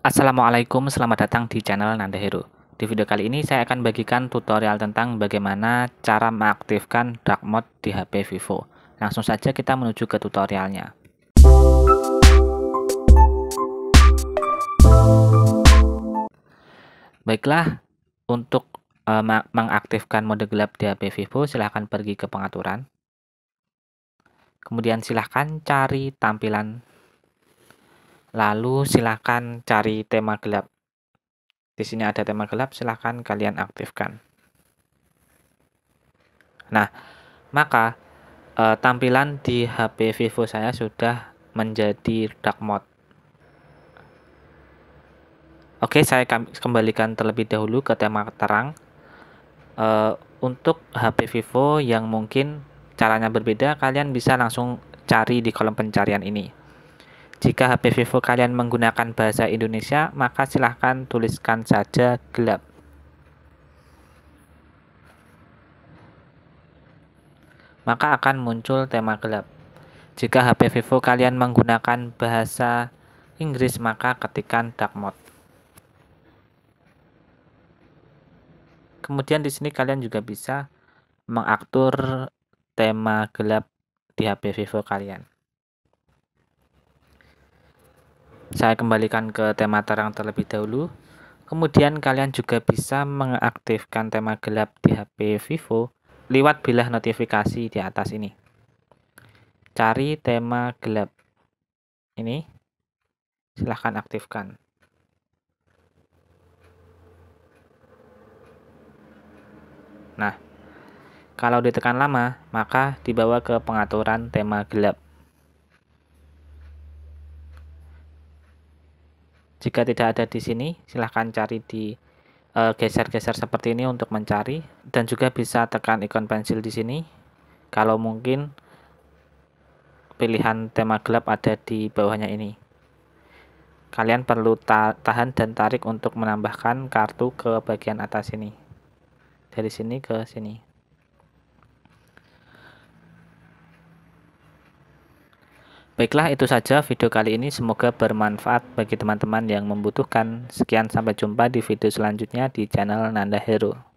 Assalamualaikum, selamat datang di channel Nanda Hero. Di video kali ini saya akan bagikan tutorial tentang bagaimana cara mengaktifkan dark mode di HP Vivo. Langsung saja kita menuju ke tutorialnya. Baiklah, untuk e, mengaktifkan mode gelap di HP Vivo silahkan pergi ke pengaturan. Kemudian silahkan cari tampilan Lalu silakan cari tema gelap. Di sini ada tema gelap, silakan kalian aktifkan. Nah, maka e, tampilan di HP Vivo saya sudah menjadi dark mode. Oke, saya kembalikan terlebih dahulu ke tema terang. E, untuk HP Vivo yang mungkin caranya berbeda, kalian bisa langsung cari di kolom pencarian ini. Jika HP Vivo kalian menggunakan bahasa Indonesia, maka silahkan tuliskan saja gelap. Maka akan muncul tema gelap. Jika HP Vivo kalian menggunakan bahasa Inggris, maka ketikkan dark mode. Kemudian di sini kalian juga bisa mengatur tema gelap di HP Vivo kalian. Saya kembalikan ke tema terang terlebih dahulu. Kemudian kalian juga bisa mengaktifkan tema gelap di HP Vivo lewat bilah notifikasi di atas ini. Cari tema gelap. Ini silahkan aktifkan. Nah, kalau ditekan lama, maka dibawa ke pengaturan tema gelap. Jika tidak ada di sini, silahkan cari di eh, geser-geser uh, seperti ini untuk mencari dan juga bisa tekan ikon pensil di sini. Kalau mungkin pilihan tema gelap ada di bawahnya ini. Kalian perlu ta tahan dan tarik untuk menambahkan kartu ke bagian atas ini. Dari sini ke sini. Baiklah, itu saja video kali ini. Semoga bermanfaat bagi teman-teman yang membutuhkan. Sekian, sampai jumpa di video selanjutnya di channel Nanda Hero.